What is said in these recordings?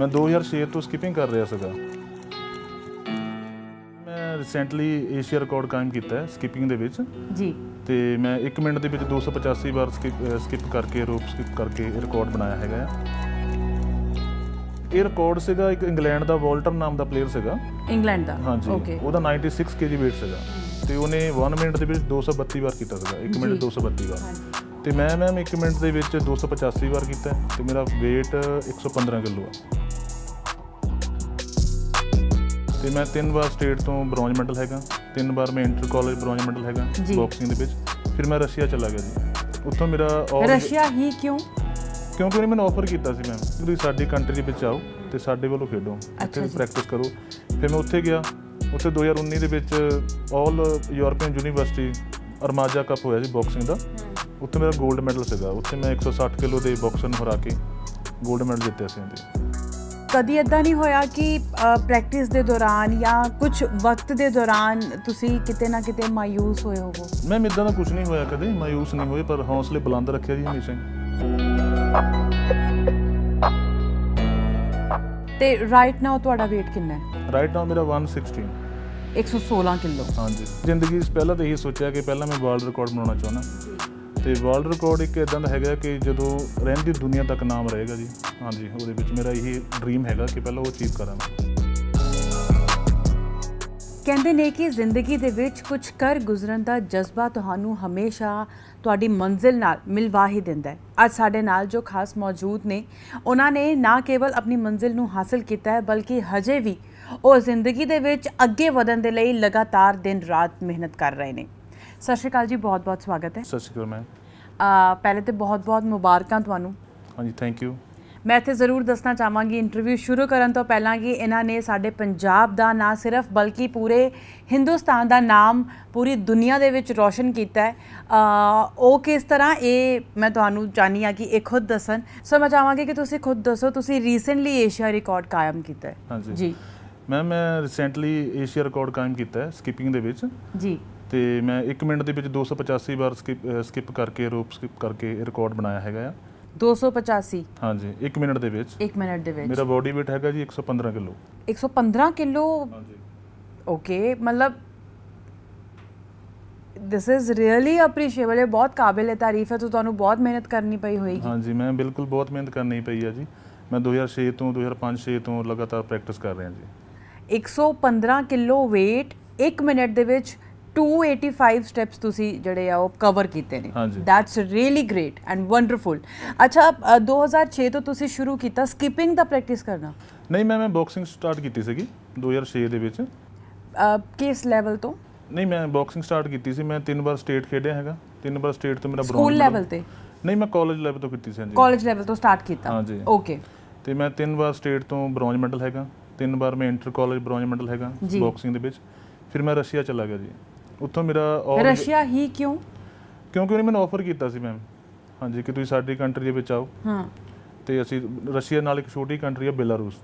ਮੈਂ 2006 ਤੋਂ ਸਕਿਪਿੰਗ ਕਰ ਰਿਹਾ ਸੀਗਾ ਮੈਂ ਰੀਸੈਂਟਲੀ ਏਸ਼ੀਆ ਰਿਕਾਰਡ ਕਾਇਮ ਕੀਤਾ ਹੈ ਸਕਿਪਿੰਗ ਦੇ ਵਿੱਚ ਜੀ ਤੇ ਮੈਂ 1 ਮਿੰਟ ਦੇ ਵਿੱਚ 285 ਵਾਰ ਸਕਿਪ ਕਰਕੇ ਰੋਪ ਸਕਿਪ ਕਰਕੇ ਰਿਕਾਰਡ ਬਣਾਇਆ ਹੈਗਾ ਇਹ ਰਿਕਾਰਡ ਸੀਗਾ ਇੱਕ ਇੰਗਲੈਂਡ ਦਾ ਵਾਲਟਰ ਨਾਮ ਦਾ ਪਲੇਅਰ ਸੀਗਾ ਇੰਗਲੈਂਡ ਦਾ ਹਾਂਜੀ ਉਹਦਾ 96 ਕੇਜੀ weight ਸੀਗਾ ਤੇ ਉਹਨੇ 1 ਮਿੰਟ ਦੇ ਵਿੱਚ 232 ਵਾਰ ਕੀਤਾ ਸੀਗਾ 1 ਮਿੰਟ 232 ਵਾਰ ਤੇ ਮੈਂ ਮੈਮ 1 ਮਿੰਟ ਦੇ ਵਿੱਚ 285 ਵਾਰ ਕੀਤਾ ਤੇ ਮੇਰਾ weight 115 ਕਿਲੋ ਆ ਤੇ ਮੈਂ ਤਿੰਨ ਵਾਰ ਸਟੇਟ ਤੋਂ ਬ੍ਰੌਂਜ ਮੈਡਲ ਹੈਗਾ ਤਿੰਨ ਵਾਰ ਮੈਂ ਇੰਟਰ ਕਾਲਜ ਬ੍ਰੌਂਜ ਮੈਡਲ ਹੈਗਾ ਬਾਕਸਿੰਗ ਦੇ ਵਿੱਚ ਫਿਰ ਮੈਂ ਰਸ਼ੀਆ ਚਲਾ ਗਿਆ ਜੀ ਉੱਥੋਂ ਮੇਰਾ ਰਸ਼ੀਆ ਹੀ ਕਿਉਂ ਕਿਉਂਕਿ ਉਹਨੇ ਮੈਨੂੰ ਆਫਰ ਕੀਤਾ ਸੀ ਮੈਮ ਤੁਸੀਂ ਸਾਡੀ ਕੰਟਰੀ ਵਿੱਚ ਆਓ ਤੇ ਸਾਡੇ ਵੱਲੋਂ ਖੇਡੋ ਇੱਥੇ ਪ੍ਰੈਕਟਿਸ ਕਰੋ ਫਿਰ ਮੈਂ ਉੱਥੇ ਗਿਆ ਉੱਥੇ 2019 ਦੇ ਵਿੱਚ ਆਲ ਯੂਰਪੀਅਨ ਯੂਨੀਵਰਸਿਟੀ ਅਰਮਾਜਾ ਕੱਪ ਹੋਇਆ ਸੀ ਬਾਕਸਿੰਗ ਦਾ ਉੱਥੇ ਮੇਰਾ 골ਡ ਮੈਡਲ ਸੀਗਾ ਉੱਥੇ ਮੈਂ 160 ਕਿਲੋ ਦੇ ਬਾਕਸਰ ਨੂੰ ਹਰਾ ਕੇ 골ਡ ਮੈਡਲ ਜਿੱਤਿਆ ਸੀ ਉਹਦੇ ਕਦੀ ਇਦਾਂ ਨਹੀਂ ਹੋਇਆ ਕਿ ਪ੍ਰੈਕਟਿਸ ਦੇ ਦੌਰਾਨ ਜਾਂ ਕੁਝ ਵਕਤ ਦੇ ਦੌਰਾਨ ਤੁਸੀਂ ਕਿਤੇ ਨਾ ਕਿਤੇ ਮਾਇੂਸ ਹੋਏ ਹੋਵੋ ਮੈਂ ਇਦਾਂ ਦਾ ਕੁਝ ਨਹੀਂ ਹੋਇਆ ਕਦੇ ਮਾਇੂਸ ਨਹੀਂ ਹੋਏ ਪਰ ਹੌਸਲੇ ਬੁਲੰਦ ਰੱਖਿਆ ਜੀ ਹਮੇਸ਼ਾ ਤੇ ਰਾਈਟ ਨਾਓ ਤੁਹਾਡਾ weight ਕਿੰਨਾ ਹੈ ਰਾਈਟ ਨਾਓ ਮੇਰਾ 116 116 ਕਿਲੋ ਹਾਂਜੀ ਜ਼ਿੰਦਗੀ ਵਿੱਚ ਪਹਿਲਾਂ ਤਾਂ ਇਹ ਸੋਚਿਆ ਕਿ ਪਹਿਲਾਂ ਮੈਂ ਵਰਲਡ ਰਿਕਾਰਡ ਬਣਾਉਣਾ ਚਾਹੁੰਦਾ ਤੇ ਵਰਲਡ ਰਿਕਾਰਡ ਇੱਕ ਇਦਾਂ ਦਾ ਹੈਗਾ ਕਿ ਜਦੋਂ ਰਹਿੰਦੀ ਦੁਨੀਆ ਤੱਕ ਨਾਮ ਰਹੇਗਾ ਜੀ ਹਾਂਜੀ ਉਹਦੇ ਵਿੱਚ ਮੇਰਾ ਇਹੀ ਡ੍ਰੀਮ ਹੈਗਾ ਕਿ ਪਹਿਲਾਂ ਉਹ ਅਚੀਵ ਕਰਾਂ ਕਹਿੰਦੇ ਨੇ ਕਿ ਜ਼ਿੰਦਗੀ ਦੇ ਵਿੱਚ ਕੁਝ ਕਰ ਗੁਜ਼ਰਨ ਦਾ ਜਜ਼ਬਾ ਤੁਹਾਨੂੰ ਹਮੇਸ਼ਾ ਤੁਹਾਡੀ ਮੰਜ਼ਿਲ ਨਾਲ ਮਿਲਵਾ ਹੀ ਦਿੰਦਾ ਹੈ ਅੱਜ ਸਾਡੇ ਨਾਲ ਜੋ ਖਾਸ ਮੌਜੂਦ ਨੇ ਉਹਨਾਂ ਨੇ ਨਾ ਕੇਵਲ ਆਪਣੀ ਮੰਜ਼ਿਲ ਨੂੰ ਹਾਸਲ ਕੀਤਾ ਹੈ ਬਲਕਿ ਹਜੇ ਵੀ ਉਹ ਜ਼ਿੰਦਗੀ ਦੇ ਵਿੱਚ ਅੱਗੇ ਵਧਣ ਦੇ ਲਈ ਲਗਾਤਾਰ ਦਿਨ ਰਾਤ ਮਿਹਨਤ ਕਰ ਰਹੇ ਨੇ ਸਤਿ ਸ਼੍ਰੀ ਅਕਾਲ ਜੀ ਬਹੁਤ-ਬਹੁਤ ਸਵਾਗਤ ਹੈ ਸਤਿ ਸ਼੍ਰੀ ਅਕਾਲ ਮੈਮ ਪਹਿਲੇ ਤੇ ਬਹੁਤ-ਬਹੁਤ ਮੁਬਾਰਕਾਂ ਤੁਹਾਨੂੰ ਹਾਂਜੀ ਥੈਂਕ ਯੂ ਮੈਂ ਇੱਥੇ ਜ਼ਰੂਰ ਦੱਸਣਾ ਚਾਹਾਂਗੀ ਇੰਟਰਵਿਊ ਸ਼ੁਰੂ ਕਰਨ ਤੋਂ ਪਹਿਲਾਂ ਕਿ ਇਹਨਾਂ ਨੇ ਸਾਡੇ ਪੰਜਾਬ ਦਾ ਨਾ ਸਿਰਫ ਬਲਕਿ ਪੂਰੇ ਹਿੰਦੁਸਤਾਨ ਦਾ ਨਾਮ ਪੂਰੀ ਦੁਨੀਆ ਦੇ ਵਿੱਚ ਰੌਸ਼ਨ ਕੀਤਾ ਹੈ ਉਹ ਕਿਸ ਤਰ੍ਹਾਂ ਇਹ ਮੈਂ ਤੁਹਾਨੂੰ ਚਾਹਨੀ ਆ ਕਿ ਇਹ ਖੁਦ ਦੱਸਣ ਸੋ ਮੈਂ ਚਾਹਾਂਗੀ ਕਿ ਤੁਸੀਂ ਖੁਦ ਦੱਸੋ ਤੁਸੀਂ ਰੀਸੈਂਟਲੀ ਏਸ਼ੀਆ ਰਿਕਾਰਡ ਕਾਇਮ ਕੀਤਾ ਹੈ ਜੀ ਮੈਂ ਮੈਂ ਰੀਸੈਂਟਲੀ ਏਸ਼ੀਆ ਰਿਕਾਰਡ ਕਾਇਮ ਕੀਤਾ ਹੈ ਸਕਿਪਿੰਗ ਦੇ ਵਿੱਚ ਜੀ ਤੇ ਮੈਂ 1 ਮਿੰਟ ਦੇ ਵਿੱਚ 285 ਵਾਰ ਸਕਿਪ ਕਰਕੇ ਰੋਪ ਸਕਿਪ ਕਰਕੇ ਰਿਕਾਰਡ ਬਣਾਇਆ ਹੈਗਾ ਆ 285 ਹਾਂਜੀ 1 ਮਿੰਟ ਦੇ ਵਿੱਚ 1 ਮਿੰਟ ਦੇ ਵਿੱਚ ਮੇਰਾ ਬੋਡੀ weight ਹੈਗਾ ਜੀ 115 ਕਿਲੋ 115 ਕਿਲੋ ਹਾਂਜੀ ਓਕੇ ਮਤਲਬ ਦਿਸ ਇਜ਼ ਰੀਅਲੀ ਅਪਰੀਸ਼ੀਏਬਲ ਹੈ ਬਹੁਤ ਕਾਬਿਲ ਹੈ ਤਾਰੀਫ ਹੈ ਤੋ ਤੁਹਾਨੂੰ ਬਹੁਤ ਮਿਹਨਤ ਕਰਨੀ ਪਈ ਹੋਏਗੀ ਹਾਂਜੀ ਮੈਂ ਬਿਲਕੁਲ ਬਹੁਤ ਮਿਹਨਤ ਕਰਨੀ ਪਈ ਹੈ ਜੀ ਮੈਂ 2006 ਤੋਂ 2005-6 ਤੋਂ ਲਗਾਤਾਰ ਪ੍ਰੈਕਟਿਸ ਕਰ ਰਿਹਾ ਜੀ 115 ਕਿਲੋ weight 1 ਮਿੰਟ ਦੇ ਵਿੱਚ 285 ਸਟੈਪਸ ਤੁਸੀਂ ਜਿਹੜੇ ਆ ਉਹ ਕਵਰ ਕੀਤੇ ਨੇ that's really great and wonderful ਅੱਛਾ 2006 ਤੋਂ ਤੁਸੀਂ ਸ਼ੁਰੂ ਕੀਤਾ ਸਕਿਪਿੰਗ ਦਾ ਪ੍ਰੈਕਟਿਸ ਕਰਨਾ ਨਹੀਂ ਮੈਂ ਮੈਂ ਬਾਕਸਿੰਗ ਸਟਾਰਟ ਕੀਤੀ ਸੀਗੀ 2006 ਦੇ ਵਿੱਚ ਕਿਸ ਲੈਵਲ ਤੋਂ ਨਹੀਂ ਮੈਂ ਬਾਕਸਿੰਗ ਸਟਾਰਟ ਕੀਤੀ ਸੀ ਮੈਂ ਤਿੰਨ ਵਾਰ ਸਟੇਟ ਖੇਡਿਆ ਹੈਗਾ ਤਿੰਨ ਵਾਰ ਸਟੇਟ ਤੋਂ ਮੇਰਾ ਬ੍ਰੌਂਜ਼ ਸਕੂਲ ਲੈਵਲ ਤੇ ਨਹੀਂ ਮੈਂ ਕਾਲਜ ਲੈਵਲ ਤੋਂ ਕੀਤੀ ਸੀ ਹਾਂਜੀ ਕਾਲਜ ਲੈਵਲ ਤੋਂ ਸਟਾਰਟ ਕੀਤਾ ਹਾਂਜੀ ਓਕੇ ਤੇ ਮੈਂ ਤਿੰਨ ਵਾਰ ਸਟੇਟ ਤੋਂ ਬ੍ਰੌਂਜ਼ ਮੈਡਲ ਹੈਗਾ ਤਿੰਨ ਵਾਰ ਮੈਂ ਇੰਟਰ ਕਾਲਜ ਬ੍ਰੌਂਜ਼ ਮੈਡਲ ਹੈਗਾ ਬਾਕਸਿੰਗ ਦੇ ਵਿੱਚ ਫਿਰ ਮੈਂ ਰਸ਼ੀਆ ਚਲਾ ਗਿਆ ਜੀ ਉੱਥੋਂ ਮੇਰਾ ਰਸ਼ੀਆ ਹੀ ਕਿਉਂ ਕਿਉਂਕਿ ਉਹਨੇ ਮੈਨੂੰ ਆਫਰ ਕੀਤਾ ਸੀ ਮੈਮ ਹਾਂਜੀ ਕਿ ਤੁਸੀਂ ਸਾਡੀ ਕੰਟਰੀ ਦੇ ਵਿੱਚ ਆਓ ਹਾਂ ਤੇ ਅਸੀਂ ਰਸ਼ੀਆ ਨਾਲ ਇੱਕ ਛੋਟੀ ਕੰਟਰੀ ਹੈ ਬੈਲਾਰੂਸ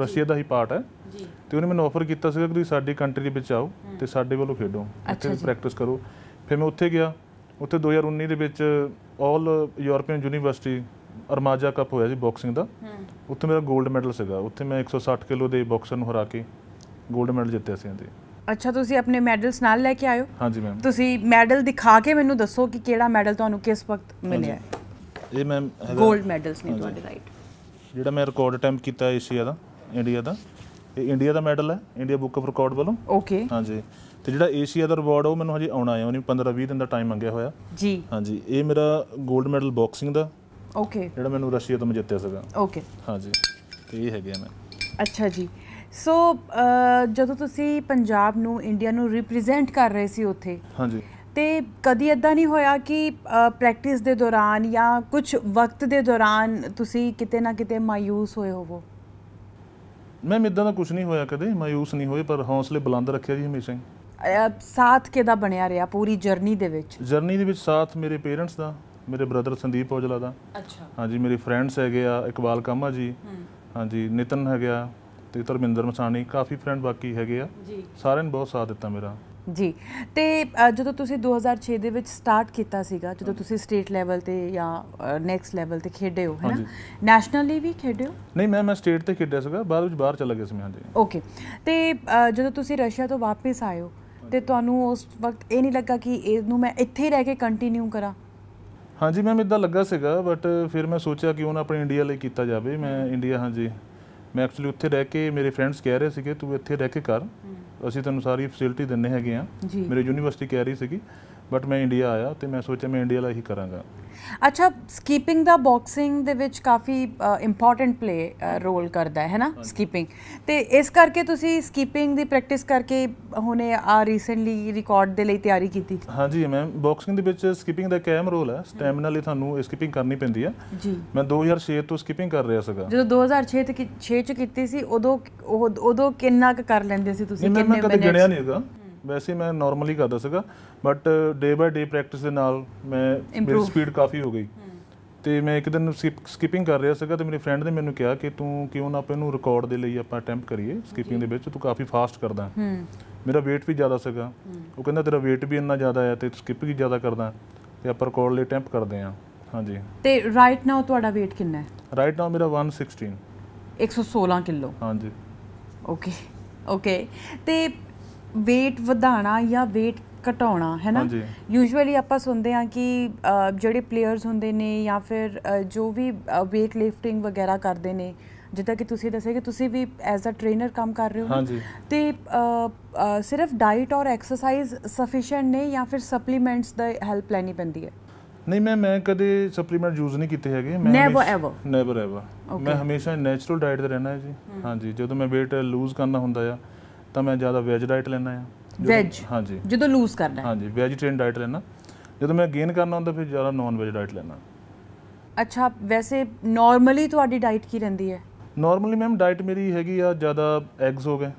ਰਸ਼ੀਆ ਦਾ ਹੀ ਪਾਰਟ ਹੈ ਜੀ ਤੇ ਉਹਨੇ ਮੈਨੂੰ ਆਫਰ ਕੀਤਾ ਸੀ ਕਿ ਤੁਸੀਂ ਸਾਡੀ ਕੰਟਰੀ ਦੇ ਵਿੱਚ ਆਓ ਤੇ ਸਾਡੇ ਵੱਲੋਂ ਖੇਡੋ ਇੱਥੇ ਪ੍ਰੈਕਟਿਸ ਕਰੋ ਫਿਰ ਮੈਂ ਉੱਥੇ ਗਿਆ ਉੱਥੇ 2019 ਦੇ ਵਿੱਚ ਆਲ ਯੂਰੋਪੀਅਨ ਯੂਨੀਵਰਸਿਟੀ ਅਰਮਾਜਾ ਕੱਪ ਹੋਇਆ ਸੀ ਬਾਕਸਿੰਗ ਦਾ ਉੱਥੇ ਮੇਰਾ 골ਡ ਮੈਡਲ ਸੀਗਾ ਉੱਥੇ ਮੈਂ 160 ਕਿਲੋ ਦੇ ਬਾਕਸਰ ਨੂੰ ਹਰਾ ਕੇ 골ਡ ਮੈਡਲ ਜਿੱਤਿਆ ਸੀ ਜੀ ਅੱਛਾ ਤੁਸੀਂ ਆਪਣੇ ਮੈਡਲਸ ਨਾਲ ਲੈ ਕੇ ਆਇਓ ਹਾਂਜੀ ਮੈਮ ਤੁਸੀਂ ਮੈਡਲ ਦਿਖਾ ਕੇ ਮੈਨੂੰ ਦੱਸੋ ਕਿ ਕਿਹੜਾ ਮੈਡਲ ਤੁਹਾਨੂੰ ਕਿਸ ਵਕਤ ਮਿਲਿਆ ਇਹ ਮੈਮ 골ਡ ਮੈਡਲਸ ਨੇ ਤੁਹਾਡੇ ਰਾਈਟ ਜਿਹੜਾ ਮੈਂ ਰਿਕਾਰਡ ਅਟੈਂਪਟ ਕੀਤਾ ਏਸ਼ੀਆ ਦਾ ਇੰਡੀਆ ਦਾ ਇਹ ਇੰਡੀਆ ਦਾ ਮੈਡਲ ਹੈ ਇੰਡੀਆ ਬੁੱਕ ਆਫ ਰਿਕਾਰਡ ਵੱਲੋਂ ਓਕੇ ਹਾਂਜੀ ਤੇ ਜਿਹੜਾ ਏਸ਼ੀਆ ਦਾ ਰਿਵਾਰਡ ਉਹ ਮੈਨੂੰ ਹਜੇ ਆਉਣਾ ਹੈ ਉਹਨੇ 15 20 ਦਿਨ ਦਾ ਟਾਈਮ ਮੰਗਿਆ ਹੋਇਆ ਜੀ ਹਾਂਜੀ ਇਹ ਮੇਰਾ 골ਡ ਮੈਡਲ ਬਾਕਸਿੰਗ ਦਾ ਓਕੇ ਜਿਹੜਾ ਮੈਨੂੰ ਰਸ਼ੀਆ ਤੋਂ ਜਿੱਤਿਆ ਸੀਗਾ ਓਕੇ ਹਾਂਜੀ ਤੇ ਇਹ ਹੈਗੇ ਮੈਂ ਅੱਛਾ ਜੀ ਸੋ ਜਦੋਂ ਤੁਸੀਂ ਪੰਜਾਬ ਨੂੰ ਇੰਡੀਆ ਨੂੰ ਰਿਪਰੈਜ਼ੈਂਟ ਕਰ ਰਹੇ ਸੀ ਉੱਥੇ ਹਾਂਜੀ ਤੇ ਕਦੀ ਇਦਾਂ ਨਹੀਂ ਹੋਇਆ ਕਿ ਪ੍ਰੈਕਟਿਸ ਦੇ ਦੌਰਾਨ ਜਾਂ ਕੁਝ ਵਕਤ ਦੇ ਦੌਰਾਨ ਤੁਸੀਂ ਕਿਤੇ ਨਾ ਕਿਤੇ ਮਾਯੂਸ ਹੋਏ ਹੋਵੋ ਮੈਂ ਇਦਾਂ ਦਾ ਕੁਝ ਨਹੀਂ ਹੋਇਆ ਕਦੇ ਮਾਯੂਸ ਨਹੀਂ ਹੋਏ ਪਰ ਹੌਸਲੇ ਬੁਲੰਦ ਰੱਖਿਆ ਜੀ ਹਮੇਸ਼ਾ ਹੀ ਸਾਥ ਕਿਹਦਾ ਬਣਿਆ ਰਿਹਾ ਪੂਰੀ ਜਰਨੀ ਦੇ ਵਿੱਚ ਜਰਨੀ ਦੇ ਵਿੱਚ ਸਾਥ ਮੇਰੇ ਪੇਰੈਂਟਸ ਦਾ ਮੇਰੇ ਬ੍ਰਦਰ ਸੰਦੀਪ ਔਜਲਾ ਦਾ ਅੱਛਾ ਹਾਂਜੀ ਮੇਰੇ ਫਰੈਂਡਸ ਹੈਗੇ ਆ ਇਕਬਾਲ ਕਾਮਾ ਜੀ ਹਾਂਜੀ ਨਿਤਨ ਹੈਗਾ ਤੇ ਧਰਮਿੰਦਰ ਮਸਾਨੀ ਕਾਫੀ ਫਰੈਂਡ ਬਾਕੀ ਹੈਗੇ ਆ ਜੀ ਸਾਰਿਆਂ ਨੇ ਬਹੁਤ ਸਾਥ ਦਿੱਤਾ ਮੇਰਾ ਜੀ ਤੇ ਜਦੋਂ ਤੁਸੀਂ 2006 ਦੇ ਵਿੱਚ ਸਟਾਰਟ ਕੀਤਾ ਸੀਗਾ ਜਦੋਂ ਤੁਸੀਂ ਸਟੇਟ ਲੈਵਲ ਤੇ ਜਾਂ ਨੈਕਸਟ ਲੈਵਲ ਤੇ ਖੇਡੇ ਹੋ ਹੈਨਾ ਨੈਸ਼ਨਲੀ ਵੀ ਖੇਡੇ ਹੋ ਨਹੀਂ ਮੈਂ ਮੈਂ ਸਟੇਟ ਤੇ ਖੇਡਿਆ ਸੀਗਾ ਬਾਅਦ ਵਿੱਚ ਬਾਹਰ ਚਲਾ ਗਿਆ ਸੀ ਮੈਂ ਹਾਂਜੀ ਓਕੇ ਤੇ ਜਦੋਂ ਤੁਸੀਂ ਰਸ਼ੀਆ ਤੋਂ ਵਾਪਸ ਆਏ ਹੋ ਤੇ ਤੁਹਾਨੂੰ ਉਸ ਵਕਤ ਇਹ ਨਹੀਂ ਲੱਗਾ ਕਿ ਇਹ ਨੂੰ ਮੈਂ ਇੱਥੇ ਹੀ ਰਹਿ ਕੇ ਕੰਟੀਨਿਊ ਕਰਾਂ ਹਾਂਜੀ ਮੈਨੂੰ ਇਦਾਂ ਲੱਗਾ ਸੀਗਾ ਬਟ ਫਿਰ ਮੈਂ ਸੋਚਿਆ ਕਿ ਉਹਨਾਂ ਆਪਣੇ ਇੰਡੀਆ ਲਈ ਕੀਤਾ ਜਾਵੇ ਮੈਂ ਇੰਡੀਆ ਹਾਂਜੀ ਮੈਂ ਐਕਚੁਅਲੀ ਉੱਥੇ ਰਹਿ ਕੇ ਮੇਰੇ ਫਰੈਂਡਸ ਕਹਿ ਰਹੇ ਸੀਗੇ ਤੂੰ ਇੱਥੇ ਰਹਿ ਕੇ ਕਰ ਅਸੀਂ ਤੈਨੂੰ ਸਾਰੀ ਫੈਸਿਲਿਟੀ ਦਿੰਨੇ ਹੈਗੇ ਆ ਮੇਰੇ ਯੂਨੀਵਰਸਿਟੀ ਕਹਿ ਰਹੀ ਸੀਗੀ ਬਟ ਮੈਂ ਇੰਡੀਆ ਆਇਆ ਤੇ ਮੈਂ ਸੋਚਿਆ ਮੈਂ ਇੰਡੀਆ ਲਈ ਹੀ ਕਰਾਂਗਾ ਅੱਛਾ ਸਕੀਪਿੰਗ ਦਾ ਬਾਕਸਿੰਗ ਦੇ ਵਿੱਚ ਕਾਫੀ ਇੰਪੋਰਟੈਂਟ ਪਲੇ ਰੋਲ ਕਰਦਾ ਹੈ ਨਾ ਸਕੀਪਿੰਗ ਤੇ ਇਸ ਕਰਕੇ ਤੁਸੀਂ ਸਕੀਪਿੰਗ ਦੀ ਪ੍ਰੈਕਟਿਸ ਕਰਕੇ ਹੁਣੇ ਆ ਰੀਸੈਂਟਲੀ ਰਿਕਾਰਡ ਦੇ ਲਈ ਤਿਆਰੀ ਕੀਤੀ ਹਾਂਜੀ ਮੈਮ ਬਾਕਸਿੰਗ ਦੇ ਵਿੱਚ ਸਕੀਪਿੰਗ ਦਾ ਕੈਮ ਰੋਲ ਹੈ ਸਟੈਮਿਨਾ ਲਈ ਤੁਹਾਨੂੰ ਸਕੀਪਿੰਗ ਕਰਨੀ ਪੈਂਦੀ ਹੈ ਜੀ ਮੈਂ 2006 ਤੋਂ ਸਕੀਪਿੰਗ ਕਰ ਰਿਹਾ ਸੀਗਾ ਜਦੋਂ 2006 ਤੇ 6 ਚ ਕੀਤੀ ਸੀ ਉਦੋਂ ਉਦੋਂ ਕਿੰਨਾ ਕੁ ਕਰ ਲੈਂਦੇ ਸੀ ਤੁਸੀਂ ਕਿੰਨੇ ਮਿੰਟ ਮੈਂ ਕਦੇ ਗਿਣਿਆ ਨਹੀਂ ਹੈਗਾ ਵੈਸੇ ਮੈਂ ਨਾਰਮਲੀ ਕਰਦਾ ਸੀਗਾ but day by day practice ਦੇ ਨਾਲ ਮੈਂ ਮੇਰੀ ਸਪੀਡ ਕਾਫੀ ਹੋ ਗਈ ਤੇ ਮੈਂ ਇੱਕ ਦਿਨ ਸਕਿਪਿੰਗ ਕਰ ਰਿਹਾ ਸੀਗਾ ਤੇ ਮੇਰੇ ਫਰੈਂਡ ਨੇ ਮੈਨੂੰ ਕਿਹਾ ਕਿ ਤੂੰ ਕਿਉਂ ਨਾ ਆਪਾਂ ਇਹਨੂੰ ਰਿਕਾਰਡ ਦੇ ਲਈ ਆਪਾਂ ਅਟੈਂਪਟ ਕਰੀਏ ਸਕਿਪਿੰਗ ਦੇ ਵਿੱਚ ਤੂੰ ਕਾਫੀ ਫਾਸਟ ਕਰਦਾ ਮੇਰਾ weight ਵੀ ਜ਼ਿਆਦਾ ਸੀਗਾ ਉਹ ਕਹਿੰਦਾ ਤੇਰਾ weight ਵੀ ਇੰਨਾ ਜ਼ਿਆਦਾ ਹੈ ਤੇ ਤੂੰ ਸਕਿਪ ਵੀ ਜ਼ਿਆਦਾ ਕਰਦਾ ਤੇ ਆਪਾਂ ਰਿਕਾਰਡ ਲਈ ਅਟੈਂਪਟ ਕਰਦੇ ਆ ਹਾਂਜੀ ਤੇ ਰਾਈਟ ਨਾਓ ਤੁਹਾਡਾ weight ਕਿੰਨਾ ਹੈ ਰਾਈਟ ਨਾਓ ਮੇਰਾ 116 116 ਕਿਲੋ ਹਾਂਜੀ ਓਕੇ ਓਕੇ ਤੇ weight ਵਧਾਣਾ ਜਾਂ weight ਘਟਾਉਣਾ ਹੈ ਨਾ ਯੂਜੂਅਲੀ ਆਪਾਂ ਸੁਣਦੇ ਆ ਕਿ ਜਿਹੜੇ ਪਲੇਅਰਸ ਹੁੰਦੇ ਨੇ ਜਾਂ ਫਿਰ ਜੋ ਵੀ weight lifting ਵਗੈਰਾ ਕਰਦੇ ਨੇ ਜਿੱਦਾਂ ਕਿ ਤੁਸੀਂ ਦੱਸਿਆ ਕਿ ਤੁਸੀਂ ਵੀ ਐਜ਼ ਅ ਟ੍ਰੇਨਰ ਕੰਮ ਕਰ ਰਹੇ ਹੋ ਤੇ ਸਿਰਫ ਡਾਈਟ ਔਰ ਐਕਸਰਸਾਈਜ਼ ਸਫੀਸ਼ੀਐਂਟ ਨੇ ਜਾਂ ਫਿਰ ਸਪਲੀਮੈਂਟਸ ਦਾ ਹੈਲਪ ਲੈਣੀ ਪੈਂਦੀ ਹੈ ਨਹੀਂ ਮੈਂ ਮੈਂ ਕਦੇ ਸਪਲੀਮੈਂਟ ਯੂਜ਼ ਨਹੀਂ ਕੀਤੇ ਹੈਗੇ ਮੈਂ ਨੈਵਰ ਐਵਰ ਨੈਵਰ ਐਵਰ ਮੈਂ ਹਮੇਸ਼ਾ ਨੇਚਰਲ ਡਾਈਟ ਤੇ ਰਹਿਣਾ ਹੈ ਜੀ ਹਾਂਜੀ ਜਦੋਂ ਮੈਂ weight ਲੂਜ਼ ਕਰਨਾ ਹੁੰਦਾ ਆ ਤਾਂ ਮੈਂ ਜ਼ਿਆਦਾ ਵੈਜ ਡਾਈਟ ਲੈਣਾ ਆ ਵੈਜ ਹਾਂਜੀ ਜਦੋਂ ਲੂਜ਼ ਕਰਨਾ ਹਾਂਜੀ ਵੈਜੀਟੇਰੀਅਨ ਡਾਈਟ ਲੈਣਾ ਜਦੋਂ ਮੈਂ ਗੇਨ ਕਰਨਾ ਹੁੰਦਾ ਫਿਰ ਜ਼ਿਆਦਾ ਨਾਨ ਵੈਜ ਡਾਈਟ ਲੈਣਾ ਅੱਛਾ ਵੈਸੇ ਨਾਰਮਲੀ ਤੁਹਾਡੀ ਡਾਈਟ ਕੀ ਰਹਿੰਦੀ ਹੈ ਨਾਰਮਲੀ ਮੈਮ ਡਾਈਟ ਮੇਰੀ ਹੈਗੀ ਆ ਜ਼ਿਆਦਾ ਐਗਸ ਹੋ ਗਏ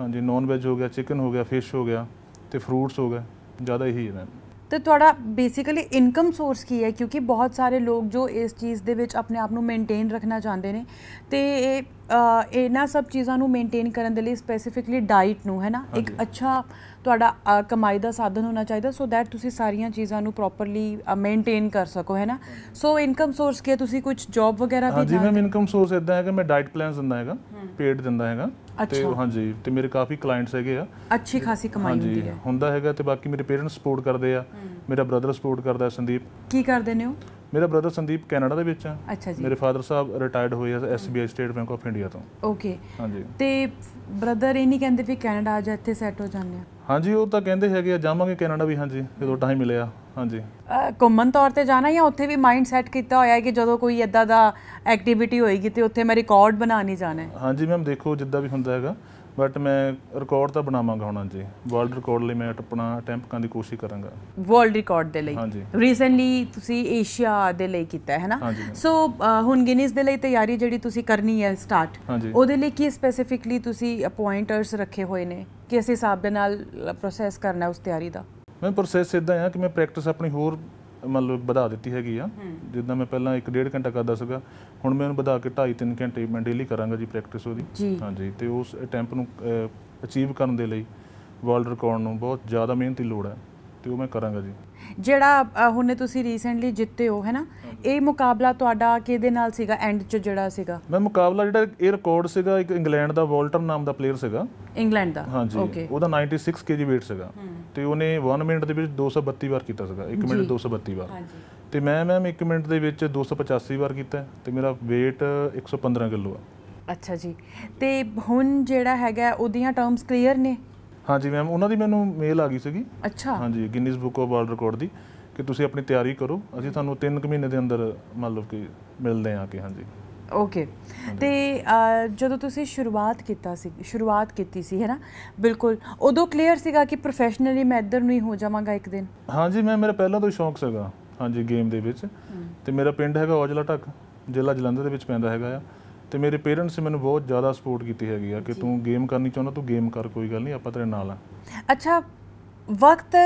ਹਾਂਜੀ ਨਾਨ ਵੈਜ ਹੋ ਗਿਆ ਚਿਕਨ ਹੋ ਗਿਆ ਫਿਸ਼ ਹੋ ਗਿਆ ਤੇ ਫਰੂਟਸ ਹੋ ਗਏ ਜ਼ਿਆਦਾ ਇਹੀ ਹੈ ਮੈਮ ਤੇ ਤੁਹਾਡਾ ਬੇਸਿਕਲੀ ਇਨਕਮ ਸੋਰਸ ਕੀ ਹੈ ਕਿਉਂਕਿ ਬਹੁਤ ਸਾਰੇ ਲੋਕ ਜੋ ਇਸ ਚੀਜ਼ ਦੇ ਵਿੱਚ ਆਪਣੇ ਆਪ ਨੂੰ ਮੇਨਟੇਨ ਰੱਖਣਾ ਚਾਹੁੰਦੇ ਨੇ ਤੇ ਇਹ ਇਹਨਾਂ ਸਭ ਚੀਜ਼ਾਂ ਨੂੰ ਮੇਨਟੇਨ ਕਰਨ ਦੇ ਲਈ ਸਪੈਸੀਫਿਕਲੀ ਡਾਈਟ ਨੂੰ ਹੈ ਨਾ ਇੱਕ ਅੱਛਾ ਤੁਹਾਡਾ ਕਮਾਈ ਦਾ ਸਾਧਨ ਹੋਣਾ ਚਾਹੀਦਾ ਸੋ ਥੈਟ ਤੁਸੀਂ ਸਾਰੀਆਂ ਚੀਜ਼ਾਂ ਨੂੰ ਪ੍ਰੋਪਰਲੀ ਮੇਨਟੇਨ ਕਰ ਸਕੋ ਹੈ ਨਾ ਸੋ ਇਨਕਮ ਸੋਰਸ ਕੀ ਤੁਸੀਂ ਕੁਝ ਜੌਬ ਵਗੈਰਾ ਵੀ ਜੀ ਮੈਂ ਇਨਕਮ ਸੋਰਸ ਇਦਾਂ ਹੈ ਕਿ ਮੈਂ ਡਾਈਟ ਪਲਾਨਸ ਦਿੰਦਾ ਹੈਗਾ ਪੇਡ ਦਿੰਦਾ ਹੈਗਾ ਤੇ ਹਾਂਜੀ ਤੇ ਮੇਰੇ ਕਾਫੀ ਕਲਾਇੰਟਸ ਹੈਗੇ ਆ ਅੱਛੀ ਖਾਸੀ ਕਮਾਈ ਹੁੰਦੀ ਹੈ ਹੁੰਦਾ ਹੈਗਾ ਤੇ ਬਾਕੀ ਮੇਰੇ ਪੇਰੈਂਟਸ ਸਪੋਰਟ ਕਰਦੇ ਆ ਮੇਰਾ ਬ੍ਰਦਰ ਸਪੋਰਟ ਕਰਦਾ ਸੰਦੀਪ ਕੀ ਕਰਦੇ ਨੇ ਉਹ ਮੇਰਾ ਬ੍ਰਦਰ ਸੰਦੀਪ ਕੈਨੇਡਾ ਦੇ ਵਿੱਚ ਆ ਅੱਛਾ ਜੀ ਮੇਰੇ ਫਾਦਰ ਸਾਹਿਬ ਰਿਟਾਇਰਡ ਹੋਏ ਆ SBI state bank of India ਤੋਂ ਓਕੇ ਹਾਂਜੀ ਤੇ ਬ੍ਰਦਰ ਇਹ ਨਹੀਂ ਕਹਿੰਦੇ ਵੀ ਕੈਨੇਡਾ ਆ ਜਾ ਇੱਥੇ ਸੈੱਟ ਹੋ ਜਾਂਦੇ ਆ ਹਾਂਜੀ ਉਹ ਤਾਂ ਕਹਿੰਦੇ ਹੈਗੇ ਆ ਜਾਵਾਂਗੇ ਕੈਨੇਡਾ ਵੀ ਹਾਂਜੀ ਜਦੋਂ ਟਾਈਮ ਮਿਲਿਆ ਹਾਂਜੀ ਕਮਨ ਤੌਰ ਤੇ ਜਾਣਾ ਜਾਂ ਉੱਥੇ ਵੀ ਮਾਈਂਡ ਸੈਟ ਕੀਤਾ ਹੋਇਆ ਹੈ ਕਿ ਜਦੋਂ ਕੋਈ ਐਦਾ ਦਾ ਐਕਟੀਵਿਟੀ ਹੋਏਗੀ ਤੇ ਉੱਥੇ ਮੈਂ ਰਿਕਾਰਡ ਬਣਾਣੀ ਜਾਣਾ ਹੈ ਹਾਂਜੀ ਮੈਮ ਦੇਖੋ ਜਿੱਦਾਂ ਵੀ ਹੁੰਦਾ ਹੈਗਾ ਬਟ ਮੈਂ ਰਿਕਾਰਡ ਤਾਂ ਬਣਾਵਾਂਗਾ ਹੁਣਾਂ ਜੀ ਵਰਲਡ ਰਿਕਾਰਡ ਲਈ ਮੈਂ ਆਪਣਾ ਅਟੈਂਪਟ ਕਰਨ ਦੀ ਕੋਸ਼ਿਸ਼ ਕਰਾਂਗਾ ਵਰਲਡ ਰਿਕਾਰਡ ਦੇ ਲਈ ਹਾਂਜੀ ਰੀਸੈਂਟਲੀ ਤੁਸੀਂ ਏਸ਼ੀਆ ਦੇ ਲਈ ਕੀਤਾ ਹੈ ਨਾ ਸੋ ਹੁਣ ਗਿਨੀਸ ਦੇ ਲਈ ਤਿਆਰੀ ਜਿਹੜੀ ਤੁਸੀਂ ਕਰਨੀ ਹੈ ਸਟਾਰਟ ਉਹਦੇ ਲਈ ਕੀ ਸਪੈਸੀਫਿਕਲੀ ਤੁਸੀਂ ਅਪਾਇੰਟਰਸ ਰੱਖੇ ਹੋਏ ਨੇ ਕਿਸ ਹਿਸਾਬ ਦੇ ਨਾਲ ਪ੍ਰੋਸੈਸ ਕਰਨਾ ਉਸ ਤਿਆਰੀ ਦਾ ਮੈਂ ਪ੍ਰੋਸੈਸ ਇਦਾਂ ਆ ਕਿ ਮੈਂ ਪ੍ਰੈਕਟਿਸ ਆਪਣੀ ਹੋਰ ਮਤਲਬ ਵਧਾ ਦਿੱਤੀ ਹੈਗੀ ਆ ਜਿੱਦਾਂ ਮੈਂ ਪਹਿਲਾਂ 1.5 ਘੰਟਾ ਕਰਦਾ ਸੀਗਾ ਹੁਣ ਮੈਂ ਉਹਨੂੰ ਵਧਾ ਕੇ 2.5-3 ਘੰਟੇ ਮੈਂ ਡੇਲੀ ਕਰਾਂਗਾ ਜੀ ਪ੍ਰੈਕਟਿਸ ਉਹਦੀ ਹਾਂਜੀ ਤੇ ਉਸ ਅਟੈਂਪ ਨੂੰ ਅਚੀਵ ਕਰਨ ਦੇ ਲਈ ਵਰਲਡ ਰਿਕਾਰਡ ਨੂੰ ਬਹੁਤ ਜ਼ਿਆਦਾ ਮਿਹਨਤ ਦੀ ਲੋੜ ਹੈ ਤੇ ਉਹ ਮੈਂ ਕਰਾਂਗਾ ਜੀ ਜਿਹੜਾ ਹੁਣੇ ਤੁਸੀਂ ਰੀਸੈਂਟਲੀ ਜਿੱਤੇ ਹੋ ਹੈਨਾ ਇਹ ਮੁਕਾਬਲਾ ਤੁਹਾਡਾ ਕਿਹਦੇ ਨਾਲ ਸੀਗਾ ਐਂਡ ਚ ਜਿਹੜਾ ਸੀਗਾ ਮੈਂ ਮੁਕਾਬਲਾ ਜਿਹੜਾ ਇਹ ਰਿਕਾਰਡ ਸੀਗਾ ਇੱਕ ਇੰਗਲੈਂਡ ਦਾ ਵਾਲਟਰ ਨਾਮ ਦਾ ਪਲੇਅਰ ਸੀਗਾ ਇੰਗਲੈਂਡ ਦਾ ਹਾਂਜੀ ਉਹਦਾ 96 ਕੇਜੀ weight ਸੀਗਾ ਤੇ ਉਹਨੇ 1 ਮਿੰਟ ਦੇ ਵਿੱਚ 232 ਵਾਰ ਕੀਤਾ ਸੀਗਾ 1 ਮਿੰਟ 232 ਵਾਰ ਹਾਂਜੀ ਤੇ ਮੈਂ ਮੈਮ 1 ਮਿੰਟ ਦੇ ਵਿੱਚ 285 ਵਾਰ ਕੀਤਾ ਤੇ ਮੇਰਾ weight 115 ਕਿਲੋ ਆ ਅੱਛਾ ਜੀ ਤੇ ਹੁਣ ਜਿਹੜਾ ਹੈਗਾ ਉਹਦੀਆਂ ਟਰਮਸ ਕਲੀਅਰ ਨੇ ਹਾਂਜੀ ਮੈਮ ਉਹਨਾਂ ਦੀ ਮੈਨੂੰ ਮੇਲ ਆ ਗਈ ਸੀਗੀ ਅੱਛਾ ਹਾਂਜੀ Guinness book of world record ਦੀ ਕਿ ਤੁਸੀਂ ਆਪਣੀ ਤਿਆਰੀ ਕਰੋ ਅਸੀਂ ਤੁਹਾਨੂੰ 3 ਕੁ ਮਹੀਨੇ ਦੇ ਅੰਦਰ ਮਤਲਬ ਕਿ ਮਿਲਦੇ ਆ ਕੇ ਹਾਂਜੀ ਓਕੇ ਤੇ ਜਦੋਂ ਤੁਸੀਂ ਸ਼ੁਰੂਆਤ ਕੀਤਾ ਸੀ ਸ਼ੁਰੂਆਤ ਕੀਤੀ ਸੀ ਹੈਨਾ ਬਿਲਕੁਲ ਉਦੋਂ ਕਲੀਅਰ ਸੀਗਾ ਕਿ ਪ੍ਰੋਫੈਸ਼ਨਲੀ ਮੈਂ ਇੱਧਰ ਨੂੰ ਹੀ ਹੋ ਜਾਵਾਂਗਾ ਇੱਕ ਦਿਨ ਹਾਂਜੀ ਮੈਂ ਮੇਰਾ ਪਹਿਲਾਂ ਤੋਂ ਹੀ ਸ਼ੌਂਕ ਸੀਗਾ ਹਾਂਜੀ ਗੇਮ ਦੇ ਵਿੱਚ ਤੇ ਮੇਰਾ ਪਿੰਡ ਹੈਗਾ ਔਜਲਾ ਢੱਕ ਜ਼ਿਲ੍ਹਾ ਜਲੰਧਰ ਦੇ ਵਿੱਚ ਪੈਂਦਾ ਹੈਗਾ ਆ ਤੇ ਮੇਰੇ ਪੇਰੈਂਟਸ ਨੇ ਮੈਨੂੰ ਬਹੁਤ ਜ਼ਿਆਦਾ ਸਪੋਰਟ ਕੀਤੀ ਹੈਗੀ ਆ ਕਿ ਤੂੰ ਗੇਮ ਕਰਨੀ ਚਾਹੁੰਦਾ ਤੂੰ ਗੇਮ ਕਰ ਕੋਈ ਗੱਲ ਨਹੀਂ ਆਪਾਂ ਤੇਰੇ ਨਾਲ ਆ ਅੱਛਾ ਵਕਤ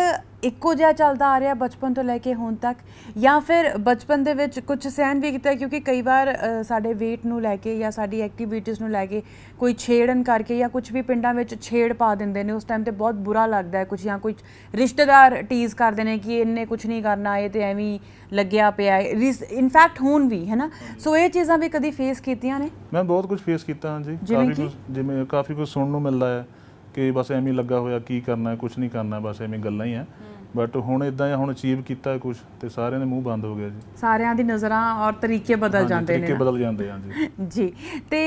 ਇੱਕੋ ਜਿਹਾ ਚੱਲਦਾ ਆ ਰਿਹਾ ਬਚਪਨ ਤੋਂ ਲੈ ਕੇ ਹੁਣ ਤੱਕ ਜਾਂ ਫਿਰ ਬਚਪਨ ਦੇ ਵਿੱਚ ਕੁਝ ਸਹਿਨ ਵੀ ਕੀਤਾ ਕਿਉਂਕਿ ਕਈ ਵਾਰ ਸਾਡੇ weight ਨੂੰ ਲੈ ਕੇ ਜਾਂ ਸਾਡੀ ਐਕਟੀਵਿਟੀਜ਼ ਨੂੰ ਲੈ ਕੇ ਕੋਈ ਛੇੜਨ ਕਰਕੇ ਜਾਂ ਕੁਝ ਵੀ ਪਿੰਡਾਂ ਵਿੱਚ ਛੇੜ ਪਾ ਦਿੰਦੇ ਨੇ ਉਸ ਟਾਈਮ ਤੇ ਬਹੁਤ ਬੁਰਾ ਲੱਗਦਾ ਹੈ ਕੁਝ ਜਾਂ ਕੋਈ ਰਿਸ਼ਤੇਦਾਰ ਟੀਜ਼ ਕਰਦੇ ਨੇ ਕਿ ਇਹਨੇ ਕੁਝ ਨਹੀਂ ਕਰਨਾ ਇਹ ਤੇ ਐਵੇਂ ਲੱਗਿਆ ਪਿਆ ਇਨਫੈਕਟ ਹੁਣ ਵੀ ਹੈਨਾ ਸੋ ਇਹ ਚੀਜ਼ਾਂ ਵੀ ਕਦੀ ਫੇਸ ਕੀਤੀਆਂ ਨੇ ਮੈਂ ਬਹੁਤ ਕੁਝ ਫੇਸ ਕੀਤਾ ਹਾਂ ਜੀ ਕਾਫੀ ਕੁਝ ਜਿਵੇਂ ਕਾਫੀ ਕੁਝ ਸੁਣਨ ਨੂੰ ਮਿਲਦਾ ਹੈ ਕਿ ਬਸ ਐਵੇਂ ਲੱਗਾ ਹੋਇਆ ਕੀ ਕਰਨਾ ਕੁਝ ਨਹੀਂ ਕਰਨਾ ਬਸ ਐਵੇਂ ਗੱਲਾਂ ਹੀ ਆ ਬਟ ਹੁਣ ਇਦਾਂ ਹੁਣ ਅਚੀਵ ਕੀਤਾ ਕੁਝ ਤੇ ਸਾਰਿਆਂ ਦੇ ਮੂੰਹ ਬੰਦ ਹੋ ਗਿਆ ਜੀ ਸਾਰਿਆਂ ਦੀ ਨਜ਼ਰਾਂ ਔਰ ਤਰੀਕੇ ਬਦਲ ਜਾਂਦੇ ਨੇ ਤਰੀਕੇ ਬਦਲ ਜਾਂਦੇ ਆ ਜੀ ਜੀ ਤੇ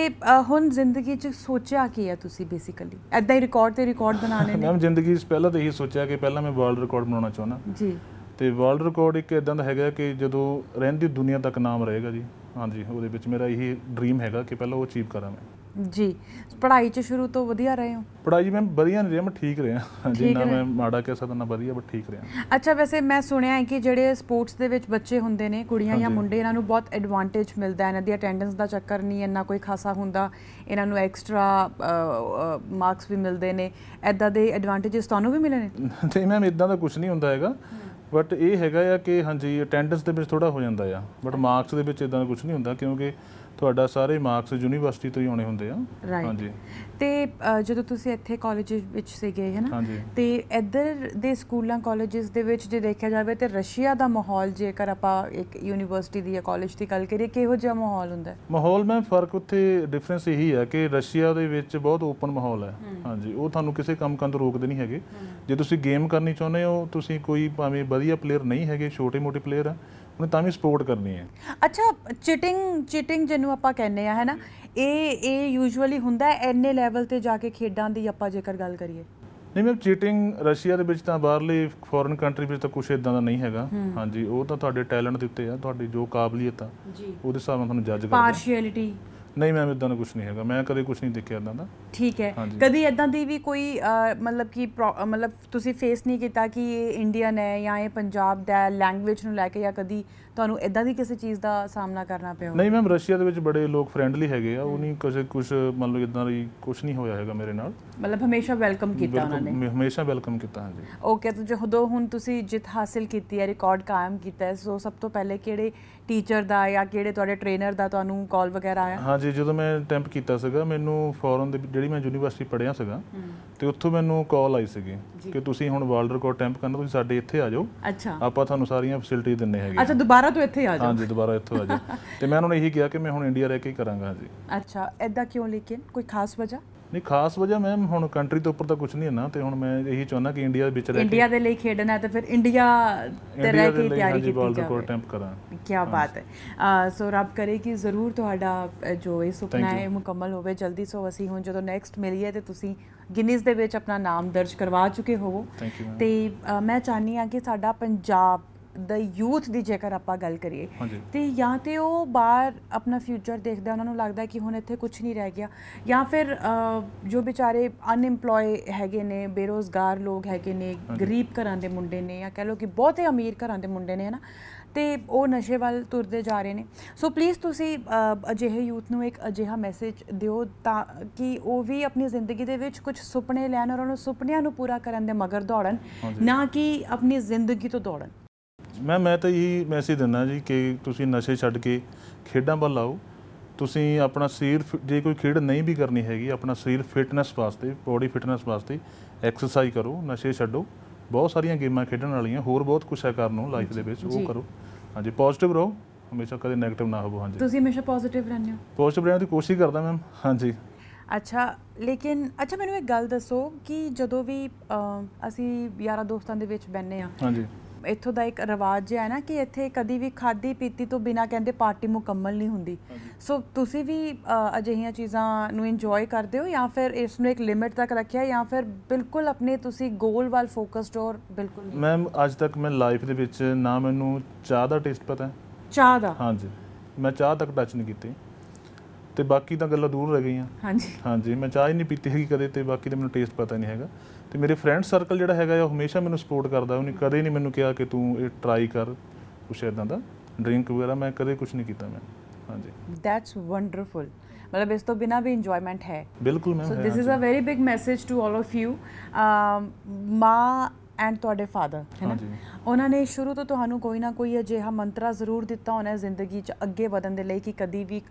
ਹੁਣ ਜ਼ਿੰਦਗੀ 'ਚ ਸੋਚਿਆ ਕੀ ਆ ਤੁਸੀਂ ਬੇਸਿਕਲੀ ਐਦਾਂ ਹੀ ਰਿਕਾਰਡ ਤੇ ਰਿਕਾਰਡ ਬਣਾਣੇ ਨੇ ਮੈਂ ਜ਼ਿੰਦਗੀ 'ਚ ਪਹਿਲਾਂ ਤੇ ਇਹੀ ਸੋਚਿਆ ਕਿ ਪਹਿਲਾਂ ਮੈਂ ਵਰਲਡ ਰਿਕਾਰਡ ਬਣਾਉਣਾ ਚਾਹੁੰਦਾ ਜੀ ਤੇ ਵਰਲਡ ਰਿਕਾਰਡ ਇੱਕ ਇਦਾਂ ਦਾ ਹੈਗਾ ਕਿ ਜਦੋਂ ਰਹਿੰਦੀ ਦੁਨੀਆ ਤੱਕ ਨਾਮ ਰਹੇਗਾ ਜੀ ਹਾਂਜੀ ਉਹਦੇ ਵਿੱਚ ਮੇਰਾ ਇਹੀ ਡ੍ਰੀਮ ਹੈਗਾ ਕਿ ਪਹਿਲਾਂ ਉਹ ਅਚੀਵ ਕਰਾਂ ਮੈਂ ਜੀ ਪੜ੍ਹਾਈ ਚ ਸ਼ੁਰੂ ਤੋਂ ਵਧੀਆ ਰਹੇ ਹੋ ਪੜ੍ਹਾਈ ਮੈਂ ਵਧੀਆ ਨਹੀਂ ਰਿਹਾ ਮੈਂ ਠੀਕ ਰਿਹਾ ਜਿੰਨਾ ਮੈਂ ਮਾੜਾ ਕਹਿ ਸਕਦਾ ਨਾ ਵਧੀਆ ਬਟ ਠੀਕ ਰਿਹਾ ਅੱਛਾ ਵੈਸੇ ਮੈਂ ਸੁਣਿਆ ਹੈ ਕਿ ਜਿਹੜੇ ਸਪੋਰਟਸ ਦੇ ਵਿੱਚ ਬੱਚੇ ਹੁੰਦੇ ਨੇ ਕੁੜੀਆਂ ਜਾਂ ਮੁੰਡੇ ਇਹਨਾਂ ਨੂੰ ਬਹੁਤ ਐਡਵਾਂਟੇਜ ਮਿਲਦਾ ਹੈ ਇਹਨਾਂ ਦੀ ਅਟੈਂਡੈਂਸ ਦਾ ਚੱਕਰ ਨਹੀਂ ਇੰਨਾ ਕੋਈ ਖਾਸਾ ਹੁੰਦਾ ਇਹਨਾਂ ਨੂੰ ਐਕਸਟਰਾ ਮਾਰਕਸ ਵੀ ਮਿਲਦੇ ਨੇ ਐਦਾਂ ਦੇ ਐਡਵਾਂਟੇਜਸ ਤੁਹਾਨੂੰ ਵੀ ਮਿਲਣੇ ਨੇ ਤੇ ਮੈਮ ਇਦਾਂ ਦਾ ਕੁਝ ਨਹੀਂ ਹੁੰਦਾ ਹੈਗਾ ਬਟ ਇਹ ਹੈਗਾ ਆ ਕਿ ਹਾਂਜੀ ਅਟੈਂਡੈਂਸ ਦੇ ਵਿੱਚ ਥੋੜਾ ਹੋ ਜਾਂਦਾ ਆ ਬਟ ਮਾਰਕਸ ਦੇ ਵਿੱਚ ਇਦਾਂ ਕੁਝ ਨਹੀਂ ਹੁੰਦਾ ਕਿਉਂਕਿ ਤੁਹਾਡਾ ਸਾਰੇ ਮਾਰਕਸ ਯੂਨੀਵਰਸਿਟੀ ਤੋਂ ਹੀ ਆਉਣੇ ਹੁੰਦੇ ਆ ਹਾਂਜੀ ਤੇ ਜਦੋਂ ਤੁਸੀਂ ਇੱਥੇ ਕਾਲਜ ਵਿੱਚ ਸੀਗੇ ਹੈਨਾ ਤੇ ਇੱਧਰ ਦੇ ਸਕੂਲਾਂ ਕਾਲਜਸ ਦੇ ਵਿੱਚ ਜੇ ਦੇਖਿਆ ਜਾਵੇ ਤੇ ਰਸ਼ੀਆ ਦਾ ਮਾਹੌਲ ਜੇਕਰ ਆਪਾਂ ਇੱਕ ਯੂਨੀਵਰਸਿਟੀ ਦੀ ਜਾਂ ਕਾਲਜ ਦੀ ਗੱਲ ਕਰੀਏ ਕਿਹੋ ਜਿਹਾ ਮਾਹੌਲ ਹੁੰਦਾ ਮਾਹੌਲ ਮੈਂ ਫਰਕ ਉੱਥੇ ਡਿਫਰੈਂਸ ਇਹੀ ਹੈ ਕਿ ਰਸ਼ੀਆ ਦੇ ਵਿੱਚ ਬਹੁਤ ਓਪਨ ਮਾਹੌਲ ਹੈ ਹਾਂਜੀ ਉਹ ਤੁਹਾਨੂੰ ਕਿਸੇ ਕੰਮ ਕੰਦ ਰੋਕਦੇ ਨਹੀਂ ਹੈਗੇ ਜੇ ਤੁਸੀਂ ਗੇਮ ਕਰਨੀ ਚਾਹੁੰਦੇ ਹੋ ਤੁਸੀਂ ਕੋਈ ਭਾਵੇਂ ਵਧੀਆ ਪਲੇਅਰ ਨਹੀਂ ਹੈਗੇ ਛੋਟੇ-ਮੋਟੇ ਪਲੇਅਰ ਆ ਉਹਨੇ ਤਾਂ ਵੀ ਸਪੋਰਟ ਕਰਨੀ ਹੈ ਅੱਛਾ ਚੀਟਿੰਗ ਚੀਟਿੰਗ ਜਿਹਨੂੰ ਆਪਾਂ ਕਹਿੰਦੇ ਆ ਹੈਨਾ ਇਹ ਇਹ ਯੂਜੂਅਲੀ ਹੁੰਦਾ ਐਨੇ ਲੈਵਲ ਤੇ ਜਾ ਕੇ ਖੇਡਾਂ ਦੀ ਆਪਾਂ ਜੇਕਰ ਗੱਲ ਕਰੀਏ ਨਹੀਂ ਮੈਂ ਚੀਟਿੰਗ ਰਸ਼ੀਆ ਦੇ ਵਿੱਚ ਤਾਂ ਬਾਹਰਲੀ ਫੋਰਨ ਕੰਟਰੀ ਵਿੱਚ ਤਾਂ ਕੁਝ ਇਦਾਂ ਦਾ ਨਹੀਂ ਹੈਗਾ ਹਾਂਜੀ ਉਹ ਤਾਂ ਤੁਹਾਡੇ ਟੈਲੈਂਟ ਦੇ ਉੱਤੇ ਆ ਤੁਹਾਡੀ ਜੋ ਕਾਬਲੀਅਤ ਆ ਜੀ ਉਹਦੇ ਹਿਸਾਬ ਨਾਲ ਤੁਹਾਨੂੰ ਜੱਜ ਕਰਦੇ ਪਾਰਸ਼ੀਅਲਿਟੀ ਨਹੀਂ ਮੈਮ ਇਦਾਂ ਦਾ ਕੁਝ ਨਹੀਂ ਹੈਗਾ ਮੈਂ ਕਦੇ ਕੁਝ ਨਹੀਂ ਦੇਖਿਆ ਇਦਾਂ ਦਾ ਠੀਕ ਹੈ ਕਦੀ ਇਦਾਂ ਦੀ ਵੀ ਕੋਈ ਮਤਲਬ ਕਿ ਮਤਲਬ ਤੁਸੀਂ ਫੇਸ ਨਹੀਂ ਕੀਤਾ ਕਿ ਇਹ ਇੰਡੀਅਨ ਹੈ ਜਾਂ ਇਹ ਪੰਜਾਬ ਦਾ ਲੈਂਗੁਏਜ ਨੂੰ ਲੈ ਕੇ ਜਾਂ ਕਦੀ ਤੁਹਾਨੂੰ ਇਦਾਂ ਦੀ ਕਿਸੇ ਚੀਜ਼ ਦਾ ਸਾਹਮਣਾ ਕਰਨਾ ਪਿਆ ਨਹੀਂ ਮੈਮ ਰਸ਼ੀਆ ਦੇ ਵਿੱਚ ਬੜੇ ਲੋਕ ਫ੍ਰੈਂਡਲੀ ਹੈਗੇ ਆ ਉਹ ਨਹੀਂ ਕਿਸੇ ਕੁਝ ਮੰਨ ਲਓ ਇਦਾਂ ਦੀ ਕੁਝ ਨਹੀਂ ਹੋਇਆ ਹੈਗਾ ਮੇਰੇ ਨਾਲ ਮਤਲਬ ਹਮੇਸ਼ਾ ਵੈਲਕਮ ਕੀਤਾ ਉਹਨਾਂ ਨੇ ਹਮੇਸ਼ਾ ਵੈਲਕਮ ਕੀਤਾ ਹਾਂਜੀ ਓਕੇ ਤਾਂ ਜਦੋਂ ਹੁਣ ਤੁਸੀਂ ਜਿੱਤ ਹਾਸਲ ਕੀਤੀ ਹੈ ਰਿਕਾਰਡ ਕਾਇਮ ਕੀਤਾ ਹੈ ਸੋ ਸਭ ਤੋਂ ਪਹਿਲੇ ਕਿਹੜੇ ਟੀਚਰ ਦਾ ਜਾਂ ਕਿਹੜੇ ਤੁਹਾਡੇ ਟ੍ਰੇਨਰ ਦਾ ਤੁਹਾਨੂੰ ਕਾਲ ਵਗੈਰਾ ਆਇਆ ਹਾਂਜੀ ਜਦੋਂ ਮੈਂ ਟੈਂਪ ਕੀਤਾ ਸੀਗਾ ਮੈਨੂੰ ਫੋਰਨ ਦੇ ਜਿਹੜੀ ਮੈਂ ਯੂਨੀਵਰਸਿਟੀ ਪੜ੍ਹਿਆ ਸੀਗਾ ਤੇ ਉੱਥੋਂ ਮੈਨੂੰ ਕਾਲ ਆਈ ਸੀਗੀ ਕਿ ਤੁਸੀਂ ਹੁਣ ਵਰਲਡ ਰਿਕਾਰਡ ਟੈਂਪ ਕਰਨਾ ਤੁਸੀਂ ਸਾਡੇ ਇੱਥੇ ਆ ਜਾਓ ਅੱਛਾ ਆਪਾਂ ਤੁਹਾਨੂੰ ਸਾਰੀਆਂ ਫੈਸਿਲਿਟੀ ਦਿੰਨੇ ਹੈਗੇ ਅੱਛਾ ਦੁਬਾਰਾ ਤੋਂ ਇੱਥੇ ਆ ਜਾਓ ਹਾਂਜੀ ਦੁਬਾਰਾ ਇੱਥੋਂ ਆ ਜਾਓ ਤੇ ਮੈਂ ਉਹਨਾਂ ਨੂੰ ਇਹੀ ਕਿਹਾ ਕਿ ਮੈਂ ਹੁਣ ਇੰਡੀਆ ਰਹਿ ਕੇ ਹੀ ਕਰਾਂਗਾ ਜੀ ਅੱਛਾ ਐਦਾਂ ਕਿਉਂ ਲੇਕਿਨ ਕੋਈ ਖਾਸ ਵਜ੍ਹਾ ਨਹੀਂ ਖਾਸ ਵਜ੍ਹਾ ਮੈਮ ਹੁਣ ਕੰਟਰੀ ਤੋਂ ਉੱਪਰ ਤਾਂ ਕੁਝ ਨਹੀਂ ਹੈ ਨਾ ਤੇ ਹੁਣ ਮੈਂ ਇਹੀ ਚਾਹੁੰਦਾ ਕਿ ਇੰਡੀਆ ਦੇ ਵਿੱਚ ਰਹਿ ਕੇ ਇੰਡੀਆ ਦੇ ਲਈ ਖੇਡਣਾ ਤਾਂ ਫਿਰ ਇੰਡੀਆ ਤੇ ਰਹਿ ਕੇ ਤਿਆਰੀ ਕੀਤੀ ਜਾਵੇ ਕੋਲ ਟੈਂਪ ਕਰਾਂ ਕੀ ਬਾਤ ਹੈ ਸੋ ਰੱਬ ਕਰੇ ਕਿ ਜ਼ਰੂਰ ਤੁਹਾਡਾ ਜੋ ਇਹ ਸੁਪਨਾ ਹੈ ਮੁਕੰਮਲ ਹੋਵੇ ਜਲਦੀ ਸੋ ਅਸੀਂ ਹੁਣ ਜਦੋਂ ਨੈਕਸਟ ਮਿਲੀਏ ਤੇ ਤੁਸੀਂ ਗਿਨੀਜ਼ ਦੇ ਵਿੱਚ ਆਪਣਾ ਨਾਮ ਦਰਜ ਕਰਵਾ ਚੁੱਕੇ ਹੋਵੋ ਤੇ ਮੈਂ ਚਾਹਨੀ ਆ ਕਿ ਸਾਡਾ ਪੰਜਾਬ ਦਾ ਯੂਥ ਦੀ ਜੇਕਰ ਆਪਾਂ ਗੱਲ ਕਰੀਏ ਤੇ ਜਾਂ ਤੇ ਉਹ ਬਾਹਰ ਆਪਣਾ ਫਿਊਚਰ ਦੇਖਦਾ ਉਹਨਾਂ ਨੂੰ ਲੱਗਦਾ ਕਿ ਹੁਣ ਇੱਥੇ ਕੁਝ ਨਹੀਂ ਰਹਿ ਗਿਆ ਜਾਂ ਫਿਰ ਜੋ ਵਿਚਾਰੇ ਅਨਐਮਪਲੋਏ ਹੈਗੇ ਨੇ ਬੇਰੋਜ਼ਗਾਰ ਲੋਕ ਹੈਗੇ ਨੇ ਗਰੀਬ ਘਰਾਂ ਦੇ ਮੁੰਡੇ ਨੇ ਜਾਂ ਕਹ ਲੋ ਕਿ ਬਹੁਤੇ ਅਮੀਰ ਘਰਾਂ ਦੇ ਮੁੰਡੇ ਨੇ ਹਨਾ ਤੇ ਉਹ ਨਸ਼ੇ ਵੱਲ ਤੁਰਦੇ ਜਾ ਰਹੇ ਨੇ ਸੋ ਪਲੀਜ਼ ਤੁਸੀਂ ਅਜਿਹੇ ਯੂਥ ਨੂੰ ਇੱਕ ਅਜਿਹਾ ਮੈਸੇਜ ਦਿਓ ਤਾਂ ਕਿ ਉਹ ਵੀ ਆਪਣੀ ਜ਼ਿੰਦਗੀ ਦੇ ਵਿੱਚ ਕੁਝ ਸੁਪਨੇ ਲੈਣ ਔਰ ਉਹਨਾਂ ਸੁਪਨਿਆਂ ਨੂੰ ਪੂਰਾ ਕਰਨ ਦੇ ਮਗਰ ਦੌੜਨ ਨਾ ਕਿ ਆਪਣੀ ਜ਼ਿੰਦਗੀ ਤੋਂ ਦੌੜਨ ਮੈਂ ਮੈਂ ਤਾਂ ਇਹੀ ਮੈਸੇਜ ਦਿੰਦਾ ਜੀ ਕਿ ਤੁਸੀਂ ਨਸ਼ੇ ਛੱਡ ਕੇ ਖੇਡਾਂ ਵੱਲ ਆਓ ਤੁਸੀਂ ਆਪਣਾ ਸਰੀਰ ਜੇ ਕੋਈ ਖੇਡ ਨਹੀਂ ਵੀ ਕਰਨੀ ਹੈਗੀ ਆਪਣਾ ਸਰੀਰ ਫਿਟਨੈਸ ਵਾਸਤੇ ਬੋਡੀ ਫਿਟਨੈਸ ਵਾਸਤੇ ਐਕਸਰਸਾਈਜ਼ ਕਰੋ ਨਸ਼ੇ ਛੱਡੋ ਬਹੁਤ ਸਾਰੀਆਂ ਗੇਮਾਂ ਖੇਡਣ ਵਾਲੀਆਂ ਹੋਰ ਬਹੁਤ ਕੁਝ ਹੈ ਕਰਨ ਨੂੰ ਲਾਈਫ ਦੇ ਵਿੱਚ ਉਹ ਕਰੋ ਹਾਂਜੀ ਪੋਜ਼ਿਟਿਵ ਰਹੋ ਹਮੇਸ਼ਾ ਕਦੇ ਨੈਗੇਟਿਵ ਨਾ ਹੋਵੋ ਹਾਂਜੀ ਤੁਸੀਂ ਹਮੇਸ਼ਾ ਪੋਜ਼ਿਟਿਵ ਰਹਿੰਦੇ ਹੋ ਪੋਜ਼ਿਟਿਵ ਰਹਿਣ ਦੀ ਕੋਸ਼ਿਸ਼ ਕਰਦਾ ਮੈਮ ਹਾਂਜੀ ਅੱਛਾ ਲੇਕਿਨ ਅੱਛਾ ਮੈਨੂੰ ਇੱਕ ਗੱਲ ਦੱਸੋ ਕਿ ਜਦੋਂ ਵੀ ਅਸੀਂ ਯਾਰਾ ਦੋਸਤਾਂ ਦੇ ਵਿੱਚ ਬੈੰਨੇ ਆ ਹਾਂਜੀ ਇੱਥੋਂ ਦਾ ਇੱਕ ਰਿਵਾਜ ਹੈ ਨਾ ਕਿ ਇੱਥੇ ਕਦੀ ਵੀ ਖਾਦੀ ਪੀਤੀ ਤੋਂ ਬਿਨਾ ਕਹਿੰਦੇ ਪਾਰਟੀ ਮੁਕੰਮਲ ਨਹੀਂ ਹੁੰਦੀ ਸੋ ਤੁਸੀਂ ਵੀ ਅਜਿਹੀਆਂ ਚੀਜ਼ਾਂ ਨੂੰ ਇੰਜੋਏ ਕਰਦੇ ਹੋ ਜਾਂ ਫਿਰ ਇਸ ਨੂੰ ਇੱਕ ਲਿਮਿਟ ਤੱਕ ਰੱਖਿਆ ਜਾਂ ਫਿਰ ਬਿਲਕੁਲ ਆਪਣੇ ਤੁਸੀਂ ਗੋਲ ਵੱਲ ਫੋਕਸਡ ਹੋਰ ਬਿਲਕੁਲ ਮੈਮ ਅੱਜ ਤੱਕ ਮੈਂ ਲਾਈਫ ਦੇ ਵਿੱਚ ਨਾ ਮੈਨੂੰ ਚਾਹ ਦਾ ਟੇਸਟ ਪਤਾ ਹੈ ਚਾਹ ਦਾ ਹਾਂਜੀ ਮੈਂ ਚਾਹ ਤੱਕ ਟੱਚ ਨਹੀਂ ਕੀਤੀ ਤੇ ਬਾਕੀ ਤਾਂ ਗੱਲਾਂ ਦੂਰ ਰਹਿ ਗਈਆਂ ਹਾਂਜੀ ਹਾਂਜੀ ਮੈਂ ਚਾਹ ਹੀ ਨਹੀਂ ਪੀਤੀ ਹੈਗੀ ਕਦੇ ਤੇ ਬਾਕੀ ਤਾਂ ਮੈਨੂੰ ਟੇਸਟ ਪਤਾ ਨਹੀਂ ਹੈਗਾ ਤੇ ਮੇਰੇ ਫਰੈਂਡ ਸਰਕਲ ਜਿਹੜਾ ਹੈਗਾ ਉਹ ਹਮੇਸ਼ਾ ਮੈਨੂੰ ਸਪੋਰਟ ਕਰਦਾ ਉਹਨੇ ਕਦੇ ਨਹੀਂ ਮੈਨੂੰ ਕਿਹਾ ਕਿ ਤੂੰ ਇਹ ਟਰਾਈ ਕਰ ਕੁਛ ਇਦਾਂ ਦਾ ਡਰਿੰਕ ਵਗੈਰਾ ਮੈਂ ਕਦੇ ਕੁਛ ਨਹੀਂ ਕੀਤਾ ਮੈਂ ਹਾਂਜੀ ਦੈਟਸ ਵੰਡਰਫੁਲ ਮਤਲਬ ਇਸ ਤੋਂ ਬਿਨਾ ਵੀ ਇੰਜੋਇਮੈਂਟ ਹੈ ਬਿਲਕੁਲ ma'am so this is a very big message to all of you ਮਾਂ ਐਂਡ ਤੁਹਾਡੇ ਫਾਦਰ ਹੈ ਨਾ ਉਹਨਾਂ ਨੇ ਸ਼ੁਰੂ ਤੋਂ ਤੁਹਾਨੂੰ ਕੋਈ ਨਾ ਕੋਈ ਅਜਿਹਾ ਮੰਤਰਾ ਜ਼ਰੂਰ ਦਿੱਤਾ ਹੋਣਾ ਜ਼ਿੰਦਗੀ 'ਚ ਅੱਗੇ ਵਧਣ ਦੇ ਲਈ ਕਿ ਕਦੀ ਵੀ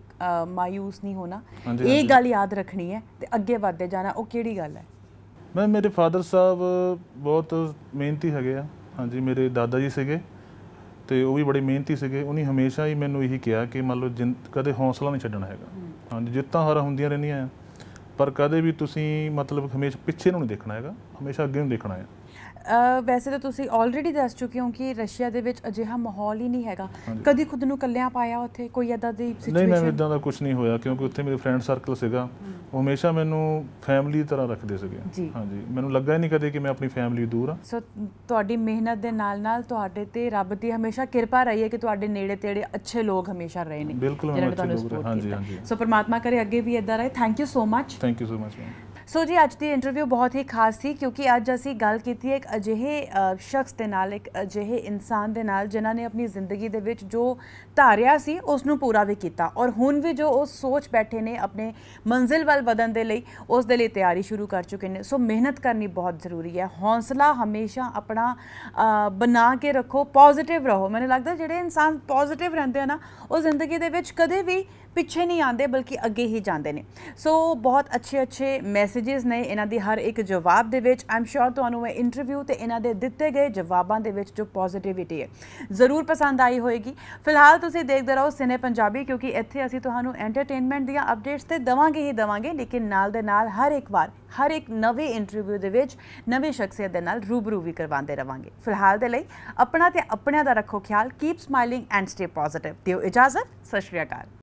ਮਾਇੂਸ ਨਹੀਂ ਹੋਣਾ ਇਹ ਗੱਲ ਯਾਦ ਰੱਖਣੀ ਹੈ ਤੇ ਅੱਗੇ ਵਧਦੇ ਜਾਣਾ ਉਹ ਕਿਹੜੀ ਗੱਲ ਹੈ ਮੈਂ ਮੇਰੇ ਫਾਦਰ ਸਾਹਿਬ ਬਹੁਤ ਮਿਹਨਤੀ ਹੈਗੇ ਆ ਹਾਂਜੀ ਮੇਰੇ ਦਾਦਾ ਜੀ ਸੀਗੇ ਤੇ ਉਹ ਵੀ ਬੜੇ ਮਿਹਨਤੀ ਸੀਗੇ ਉਹਨੇ ਹਮੇਸ਼ਾ ਹੀ ਮੈਨੂੰ ਇਹੀ ਕਿਹਾ ਕਿ ਮੰਨ ਲਓ ਕਦੇ ਹੌਸਲਾ ਨਹੀਂ ਛੱਡਣਾ ਹੈਗਾ ਹਾਂਜੀ ਜਿੱਤਾਂ ਹਾਰਾਂ ਹੁੰਦੀਆਂ ਰਹਿੰਦੀਆਂ ਆ ਪਰ ਕਦੇ ਵੀ ਤੁਸੀਂ ਮਤਲਬ ਹਮੇਸ਼ਾ ਪਿੱਛੇ ਨੂੰ ਨਹੀਂ ਦੇਖਣਾ ਹੈਗਾ ਹਮੇਸ਼ਾ ਅੱਗੇ ਨੂੰ ਦੇਖਣਾ ਹੈ ਵੈਸੇ ਤਾਂ ਤੁਸੀਂ ਆਲਰੇਡੀ ਦੱਸ ਚੁੱਕੇ ਹੋ ਕਿ ਰਸ਼ੀਆ ਦੇ ਵਿੱਚ ਅਜਿਹਾ ਮਾਹੌਲ ਹੀ ਨਹੀਂ ਹੈਗਾ ਕਦੀ ਖੁਦ ਨੂੰ ਕੱਲਿਆਂ ਪਾਇਆ ਉੱਥੇ ਕੋਈ ਐਦਾ ਦੀ ਸਿਚੁਏਸ਼ਨ ਨਹੀਂ ਨਹੀਂ ਇਦਾਂ ਦਾ ਕੁਝ ਨਹੀਂ ਹੋਇਆ ਕਿਉਂਕਿ ਉੱਥੇ ਮੇਰੇ ਫਰੈਂਡ ਸਰਕਲ ਸੀਗਾ ਉਹ ਹਮੇਸ਼ਾ ਮੈਨੂੰ ਫੈਮਿਲੀ ਤਰ੍ਹਾਂ ਰੱਖਦੇ ਸੀਗੇ ਹਾਂਜੀ ਮੈਨੂੰ ਲੱਗਾ ਹੀ ਨਹੀਂ ਕਦੇ ਕਿ ਮੈਂ ਆਪਣੀ ਫੈਮਿਲੀ ਦੂਰ ਆ ਸੋ ਤੁਹਾਡੀ ਮਿਹਨਤ ਦੇ ਨਾਲ ਨਾਲ ਤੁਹਾਡੇ ਤੇ ਰੱਬ ਦੀ ਹਮੇਸ਼ਾ ਕਿਰਪਾ ਰਹੀ ਹੈ ਕਿ ਤੁਹਾਡੇ ਨੇੜੇ ਤੇੜੇ ਅੱਛੇ ਲੋਕ ਹਮੇਸ਼ਾ ਰਹੇ ਨੇ ਬਿਲਕੁਲ ਹਾਂਜੀ ਹਾਂਜੀ ਸੋ ਪਰਮਾਤਮਾ ਕਰੇ ਅੱਗੇ ਵੀ ਇਦਾਂ ਰਹੇ thank you so much thank you so much ma'am so ਜੀ ਅੱਜ ਦੀ ਇੰਟਰਵਿਊ ਬਹੁਤ ਹੀ ਖਾਸ ਸੀ ਕਿਉਂਕਿ ਅੱਜ ਅਸੀਂ ਗੱਲ ਕੀਤੀ ਇੱਕ ਅਜਿਹੇ ਸ਼ਖਸ ਦੇ ਨਾਲ ਇੱਕ ਅਜਿਹੇ ਇਨਸਾਨ ਦੇ ਨਾਲ ਜਿਨ੍ਹਾਂ ਨੇ ਆਪਣੀ ਜ਼ਿੰਦਗੀ ਦੇ ਵਿੱਚ ਜੋ ਧਾਰਿਆ ਸੀ ਉਸ ਨੂੰ ਪੂਰਾ ਵੀ ਕੀਤਾ ਔਰ ਹੁਣ ਵੀ ਜੋ ਉਹ ਸੋਚ ਬੈਠੇ ਨੇ ਆਪਣੇ ਮੰਜ਼ਿਲ ਵੱਲ ਵਧਣ ਦੇ ਲਈ ਉਸ ਦੇ ਲਈ ਤਿਆਰੀ ਸ਼ੁਰੂ ਕਰ ਚੁੱਕੇ ਨੇ ਸੋ ਮਿਹਨਤ ਕਰਨੀ ਬਹੁਤ ਜ਼ਰੂਰੀ ਹੈ ਹੌਸਲਾ ਹਮੇਸ਼ਾ ਆਪਣਾ ਬਣਾ ਕੇ ਰੱਖੋ ਪੋਜ਼ਿਟਿਵ ਰਹੋ ਮੈਨੂੰ ਲੱਗਦਾ ਜਿਹੜੇ ਇਨਸਾਨ ਪੋਜ਼ਿਟਿਵ ਰਹਿੰਦੇ ਆ ਨਾ ਉਹ ਜ਼ਿੰਦਗੀ ਦੇ ਵਿੱਚ ਕਦੇ ਵੀ ਪਿੱਛੇ ਨਹੀਂ ਆਉਂਦੇ ਬਲਕਿ ਅੱਗੇ ਹੀ ਜਾਂਦੇ ਨੇ ਸੋ ਬਹੁਤ ਅੱਛੇ ਅੱਛੇ ਮੈਸੇਜ ਮੈਸੇजेस ਨੇ ਇਹਨਾਂ ਦੀ ਹਰ ਇੱਕ ਜਵਾਬ ਦੇ ਵਿੱਚ ਆਮ ਸ਼ੋਰ ਤੁਹਾਨੂੰ ਇਹ ਇੰਟਰਵਿਊ ਤੇ ਇਹਨਾਂ ਦੇ ਦਿੱਤੇ ਗਏ ਜਵਾਬਾਂ ਦੇ ਵਿੱਚ ਜੋ ਪੋਜ਼ਿਟਿਵਿਟੀ ਹੈ ਜ਼ਰੂਰ ਪਸੰਦ ਆਈ ਹੋਏਗੀ ਫਿਲਹਾਲ ਤੁਸੀਂ ਦੇਖਦੇ ਰਹੋ ਸਿਨੇ ਪੰਜਾਬੀ ਕਿਉਂਕਿ ਇੱਥੇ ਅਸੀਂ ਤੁਹਾਨੂੰ ਐਂਟਰਟੇਨਮੈਂਟ ਦੀਆਂ ਅਪਡੇਟਸ ਤੇ ਦਵਾਂਗੇ ਹੀ ਦਵਾਂਗੇ ਲੇਕਿਨ ਨਾਲ ਦੇ ਨਾਲ ਹਰ ਇੱਕ ਵਾਰ ਹਰ ਇੱਕ ਨਵੇਂ ਇੰਟਰਵਿਊ ਦੇ ਵਿੱਚ ਨਵੇਂ ਸ਼ਖਸੀਅਤ ਦੇ ਨਾਲ ਰੂਬਰੂ ਵੀ ਕਰਵਾਉਂਦੇ ਰਵਾਂਗੇ ਫਿਲਹਾਲ ਦੇ ਲਈ ਆਪਣਾ ਤੇ ਆਪਣਿਆਂ ਦਾ ਰੱਖੋ ਖਿਆਲ keep smiling and stay positive ਦਿਓ ਇਜਾਜ਼ਤ ਸਤਿ ਸ਼੍ਰੀ ਅਕਾਲ